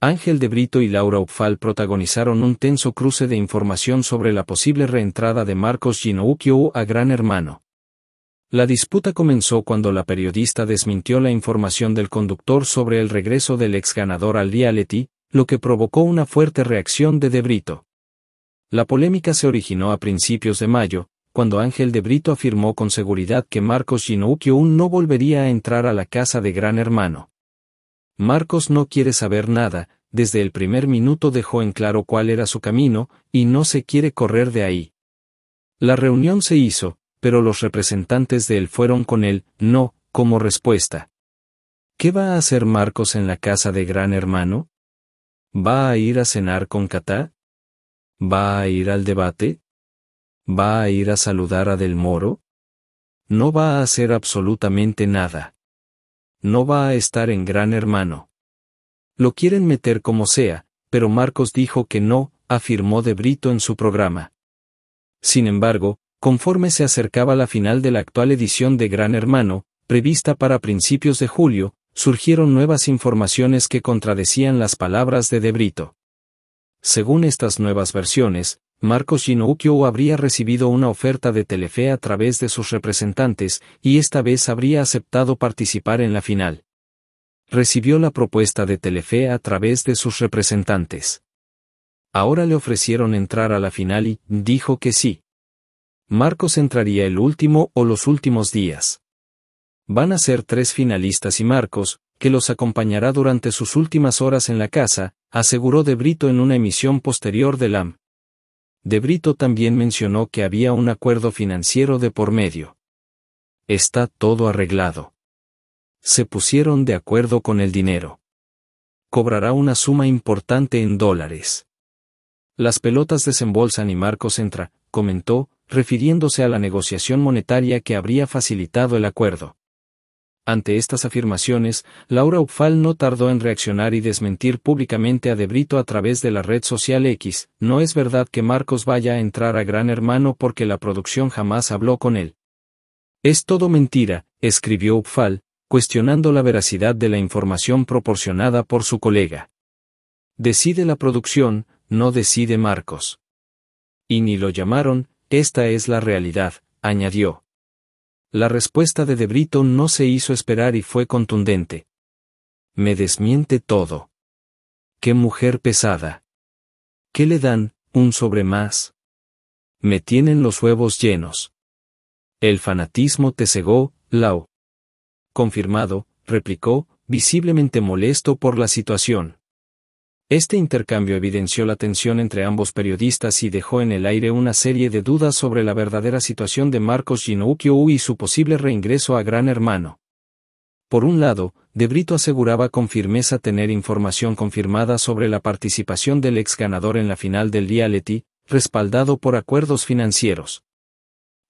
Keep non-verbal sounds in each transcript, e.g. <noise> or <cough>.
Ángel de Brito y Laura Upfal protagonizaron un tenso cruce de información sobre la posible reentrada de Marcos Ginoukio a Gran Hermano. La disputa comenzó cuando la periodista desmintió la información del conductor sobre el regreso del ex ganador al reality, lo que provocó una fuerte reacción de De Brito. La polémica se originó a principios de mayo, cuando Ángel de Brito afirmó con seguridad que Marcos Ginoukio no volvería a entrar a la casa de Gran Hermano. Marcos no quiere saber nada, desde el primer minuto dejó en claro cuál era su camino, y no se quiere correr de ahí. La reunión se hizo, pero los representantes de él fueron con él, no, como respuesta. ¿Qué va a hacer Marcos en la casa de Gran Hermano? ¿Va a ir a cenar con Catá? ¿Va a ir al debate? ¿Va a ir a saludar a Del Moro? No va a hacer absolutamente nada no va a estar en Gran Hermano. Lo quieren meter como sea, pero Marcos dijo que no, afirmó De Brito en su programa. Sin embargo, conforme se acercaba la final de la actual edición de Gran Hermano, prevista para principios de julio, surgieron nuevas informaciones que contradecían las palabras de De Brito. Según estas nuevas versiones, Marcos Shinoukyo habría recibido una oferta de Telefe a través de sus representantes, y esta vez habría aceptado participar en la final. Recibió la propuesta de Telefe a través de sus representantes. Ahora le ofrecieron entrar a la final y dijo que sí. Marcos entraría el último o los últimos días. Van a ser tres finalistas y Marcos, que los acompañará durante sus últimas horas en la casa, aseguró De Brito en una emisión posterior del AM. De Brito también mencionó que había un acuerdo financiero de por medio. Está todo arreglado. Se pusieron de acuerdo con el dinero. Cobrará una suma importante en dólares. Las pelotas desembolsan y Marcos entra, comentó, refiriéndose a la negociación monetaria que habría facilitado el acuerdo. Ante estas afirmaciones, Laura Upfal no tardó en reaccionar y desmentir públicamente a De Brito a través de la red social X. No es verdad que Marcos vaya a entrar a Gran Hermano porque la producción jamás habló con él. Es todo mentira, escribió Upfal, cuestionando la veracidad de la información proporcionada por su colega. Decide la producción, no decide Marcos. Y ni lo llamaron, esta es la realidad, añadió. La respuesta de De Brito no se hizo esperar y fue contundente. Me desmiente todo. Qué mujer pesada. ¿Qué le dan, un sobre más? Me tienen los huevos llenos. El fanatismo te cegó, Lau. Confirmado, replicó, visiblemente molesto por la situación. Este intercambio evidenció la tensión entre ambos periodistas y dejó en el aire una serie de dudas sobre la verdadera situación de Marcos Ginoukiou y su posible reingreso a Gran Hermano. Por un lado, De Brito aseguraba con firmeza tener información confirmada sobre la participación del ex ganador en la final del reality, respaldado por acuerdos financieros.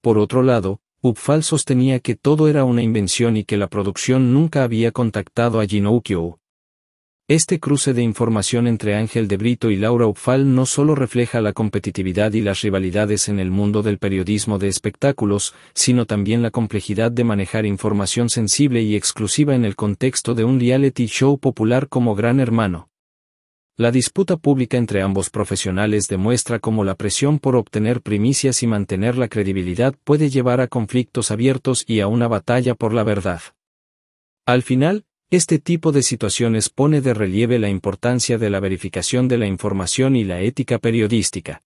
Por otro lado, Upfal sostenía que todo era una invención y que la producción nunca había contactado a Ginoukyou. Este cruce de información entre Ángel de Brito y Laura Upfal no solo refleja la competitividad y las rivalidades en el mundo del periodismo de espectáculos, sino también la complejidad de manejar información sensible y exclusiva en el contexto de un reality show popular como Gran Hermano. La disputa pública entre ambos profesionales demuestra cómo la presión por obtener primicias y mantener la credibilidad puede llevar a conflictos abiertos y a una batalla por la verdad. Al final, este tipo de situaciones pone de relieve la importancia de la verificación de la información y la ética periodística.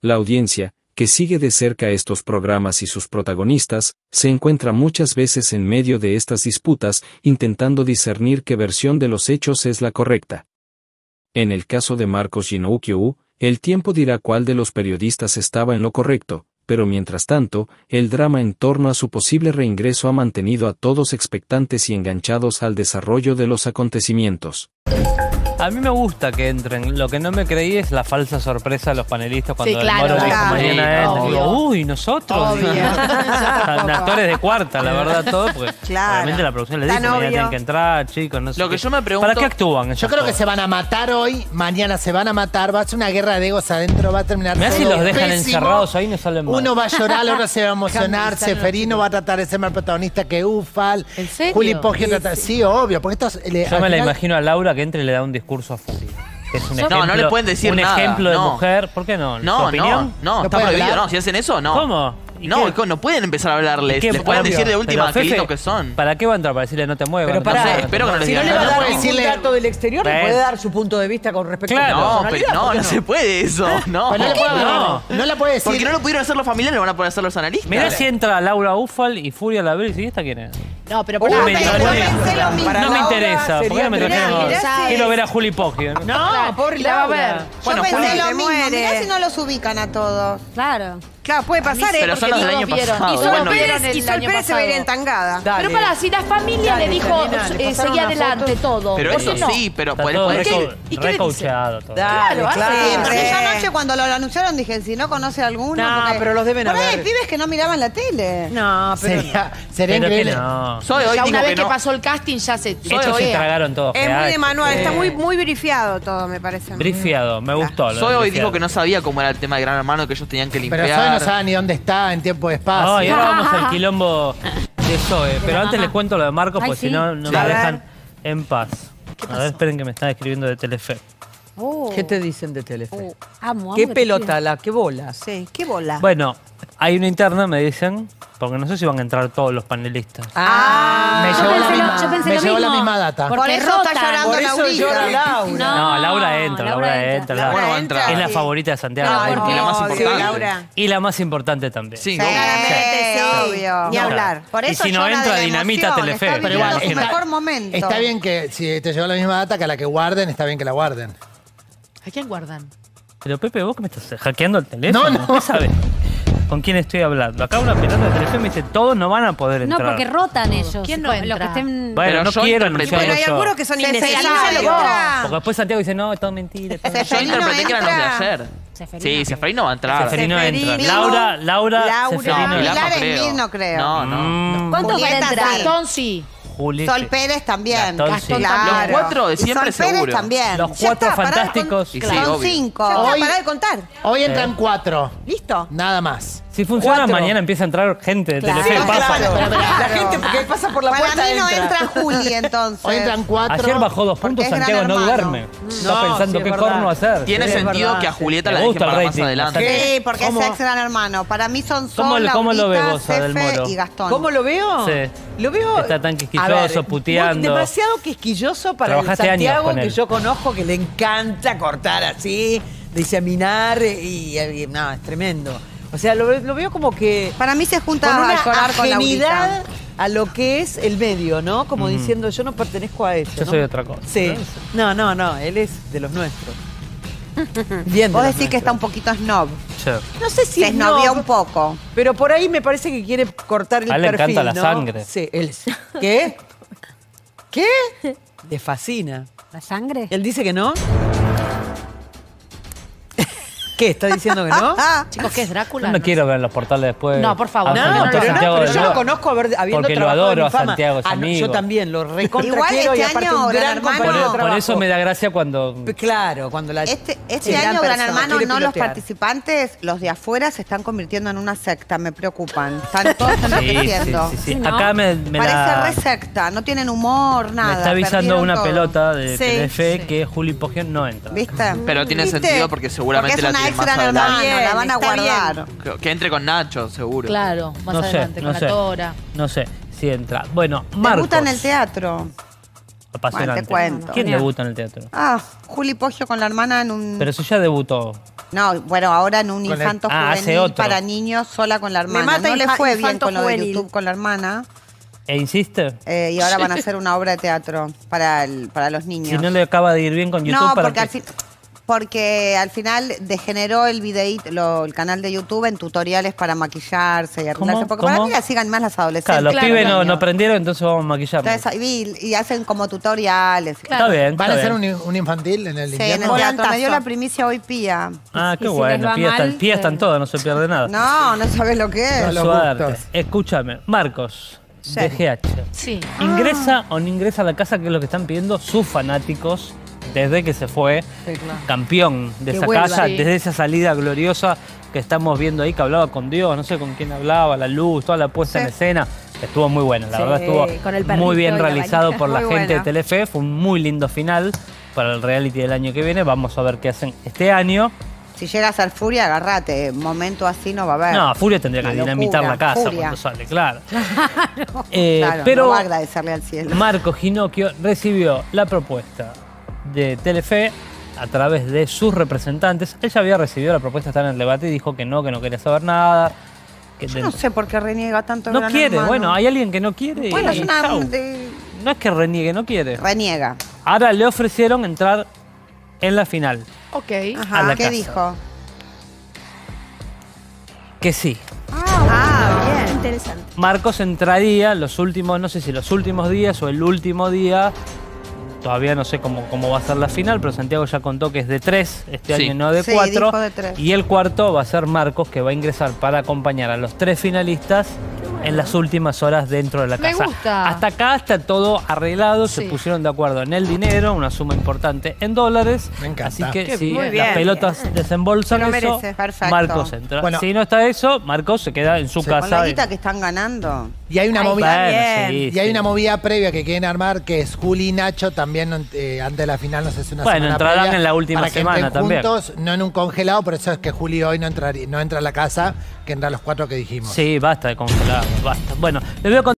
La audiencia, que sigue de cerca estos programas y sus protagonistas, se encuentra muchas veces en medio de estas disputas, intentando discernir qué versión de los hechos es la correcta. En el caso de Marcos Ginoukyou, el tiempo dirá cuál de los periodistas estaba en lo correcto, pero mientras tanto, el drama en torno a su posible reingreso ha mantenido a todos expectantes y enganchados al desarrollo de los acontecimientos. A mí me gusta que entren. Lo que no me creí es la falsa sorpresa de los panelistas cuando el Moro dijo mañana Uy, nosotros. <laughs> actores de cuarta, la verdad, todo. <laughs> Claro. obviamente la producción le dice dice, mañana tienen que entrar, chicos, no sé. Lo que yo me pregunto- ¿Para qué actúan? Yo creo que se van a matar hoy, mañana se van a matar, va a ser una guerra de egos adentro, va a terminar Mira si los dejan encerrados ahí, no salen más. Uno va a llorar, <laughs> otro se va a emocionar, Seferino va a tratar de ser más protagonista que Ufal. ¿En serio? Juli Poggio trata- Sí, obvio, porque le- Yo me la imagino a Laura que entre y le da un Curso a Es un no, ejemplo, no le pueden decir un ejemplo de mujer. ¿Por qué no? No, opinión? no, no, está prohibido. No, si hacen eso, no. ¿Cómo? No, no pueden empezar a hablarles. Les pueden decir de última angelitos que son. ¿Para qué va a entrar? Para decirle no te muevas. Pero para, no espero que no les Si no le va a dar ningún dato del exterior, le puede dar su punto de vista con respecto claro, a la personalidad. Pero no, no, se puede eso. No. no, le no. no la puede decir. Porque no lo pudieron hacer los familiares, lo van a poder hacer los analistas. Mirá si entra Laura Ufal y Furia la y ¿y esta quién es? No, pero por me- no, me- interesa. ¿Por no me Quiero ver a Juli Poggio. ¿eh? No, por la ver. pensé lo mismo, mirá si no los ubican a todos. Claro puede pasar, ¿eh? Pero son año pasado. Y ah, Pérez, Sol Pérez se va a entangada. Pero para, si la familia le dijo, eh, Seguía adelante todo. Pero eso sí, pero puede ser ¿Y todo. Claro, Sí, claro. Esa noche cuando lo anunciaron dije, si no conoce alguno. No, pero los deben Por ahí hay pibes que no miraban la tele. No, pero. Sería, una vez que, pasó el casting ya se... Ellos se tragaron todos. Es muy de manual, está muy, brifiado todo, me parece. Brifiado, me gustó. Soy hoy dijo que no sabía cómo era el tema de Gran Hermano, que ellos tenían que limpiar no ni dónde está en tiempo de espacio. Y ahora vamos al <laughs> quilombo de Zoe. Pero antes les cuento lo de Marco, porque si no, no me dejan en paz. A ver, esperen que me están escribiendo de Telefe. Oh. ¿Qué te dicen de Telefe? Oh, ¿Qué pelota, la qué bola? Sí, qué bola. Bueno, hay una interna, me dicen, porque no sé si van a entrar todos los panelistas. Ah, ah. me llegó la, misma, me la misma data. Por eso está llorando Por eso Laura. No, Laura entra, Laura, entra. Laura entra. Es la favorita de Santiago. y la más importante. y la más importante también. Sí, sí obvio. Ni hablar. y si no entra, dinamita Telefe. Pero igual, su mejor momento. Está bien que si te llegó la misma data que a la que guarden, está bien que la guarden. ¿A quién guardan? Pero Pepe, vos que me estás hackeando el teléfono. No, no. ¿Qué sabes? con quién estoy hablando. Acá una pelota de televisión me dice, todos no van a poder entrar. No, porque rotan ellos. ¿Quién no Bueno, que estén... Bueno, Pero no yo quiero Pero hay algunos que son Porque después Santiago dice, no, es todo mentira. Yo interpreté que eran los de ayer. Sí, Seferino va a entrar. Seferino entra. Laura, Laura, Laura. Seferino. no creo. no No, mm. ¿Cuántos van a entrar? Entonces Sol Pérez también. Los cuatro siempre Sol Pérez también. Los cuatro fantásticos. Son cinco. hoy, de contar. Hoy entran cuatro. ¿Listo? Nada más. Si funciona, mañana empieza a entrar gente de Claro. La gente porque pasa por la puerta Para mí no entra Juli, entonces. entran cuatro. Ayer bajó dos puntos, Santiago no duerme. Está pensando qué corno hacer. Tiene sentido que a Julieta la deje más adelante. Sí, porque es ex gran hermano. Para mí son solo cómo lo Laurita, ves y Gastón. ¿Cómo lo veo? Sí. Lo veo. Está tan quisquilloso, puteando. Demasiado quisquilloso para el Santiago que yo conozco, que le encanta cortar así, diseminar y- no, es tremendo. O sea, lo, veo como que. Para mí se junta con una a lo que es el medio, ¿no? Como diciendo, yo no pertenezco a eso. Yo soy otra cosa. Sí. No, no, no, él es de los nuestros. <laughs> Bien. Vos decís que está un poquito snob. No sé si se un poco. Pero por ahí me parece que quiere cortar el a él le encanta la sangre. Sí, él. ¿Qué? ¿Qué? Le fascina. ¿La sangre? Él dice que no. ¿Qué? ¿Está diciendo que no? <laughs> Chicos, ¿qué es Drácula? No, quiero ver los portales después. No, por favor. No, no, pero, yo lo conozco habiendo Porque lo adoro a Santiago, ah, yo también, lo recontra Igual este año, gran Hermano de Por eso me da gracia cuando... Claro, cuando la... Este, este año, Gran Hermano, no los participantes, los de afuera se están convirtiendo en una secta, me preocupan. Están todos enloqueciendo. Sí, sí, sí, Acá me, me Parece re secta, no tienen humor, nada. Me está avisando una pelota de fe que Juli Poggio no entra. ¿Viste? Pero tiene sentido porque seguramente la tiene Ah, la van a guardar. Que, entre con Nacho, seguro. Claro, más adelante, con la Tora. No sé si entra. Bueno, Marcos. Debuta en el teatro. Apasionante. te cuento. ¿Quién debuta en el teatro? Ah, Juli Poggio con la hermana en un... Pero si ya debutó. No, bueno, ahora en un infanto ah, juvenil para niños sola con la hermana. mata no le fue bien con lo de YouTube con la hermana. ¿E insiste? Eh, y ahora <laughs> van a hacer una obra de teatro para, el- para los niños. Si no le acaba de ir bien con YouTube, No, ¿para porque al fin- porque al final degeneró el videíto, el canal de YouTube en tutoriales para maquillarse y arreglarse. Porque para mí la sigan más las adolescentes. Claro, los pibes no, no, aprendieron, entonces vamos a maquillarnos. Y, hacen como tutoriales. Está bien. Está ¿Van a hacer un, infantil en el sí, en el teatro. Me dio la primicia hoy Pía. Ah, qué bueno. pía, están, no se pierde nada. No, no sabes lo que es. No, Escúchame, Marcos. de DGH. Sí. ¿Ingresa o no ingresa a la casa, que es lo que están pidiendo sus fanáticos? desde que se fue campeón de esa casa, desde esa salida gloriosa que estamos viendo ahí, que hablaba con Dios, no sé con quién hablaba, la luz, toda la puesta en escena. Estuvo muy buena, la verdad estuvo muy bien realizado por la gente de Telefe, fue un muy lindo final para el reality del año que viene, vamos a ver qué hacen este año. Si llegas al Furia, agárrate. Momento así no va a haber. No, Furia tendría que dinamitar la casa cuando sale, claro. <laughs> claro, eh, pero agradecerle al cielo. Marco Ginocchio recibió la propuesta de Telefe a través de sus representantes. Ella había recibido la propuesta de estar en el debate y dijo que no, que no quería saber nada. Que Yo no sé por qué reniega tanto. no quiere, bueno, hay alguien que no quiere. Bueno, No es que reniegue, no quiere. Reniega. Ahora le ofrecieron entrar en la final. Ok. ¿Qué dijo? Que sí. Ah, bien. Interesante. Marcos entraría los últimos, no sé si los últimos días o el último día Todavía no sé cómo, cómo va a ser la final, pero Santiago ya contó que es de tres este año, no de cuatro. Y el cuarto va a ser Marcos, que va a ingresar para acompañar a los tres finalistas en las últimas horas dentro de la Me Gusta. Hasta acá está todo arreglado, se pusieron de acuerdo en el dinero, una suma importante en dólares. Así que si las pelotas desembolsan eso, Marcos entra. Si no está eso, Marcos se queda en su casa. la que están ganando. Y hay una movida. y hay una movida previa que quieren armar que es Juli y Nacho también eh, antes de la final, no sé si una bueno, entrarán en la última para semana también. no en un congelado, por eso es que Juli hoy no, entra, no entra a la casa, que entra los cuatro que dijimos. Sí, basta de congelado, basta. Bueno, les voy a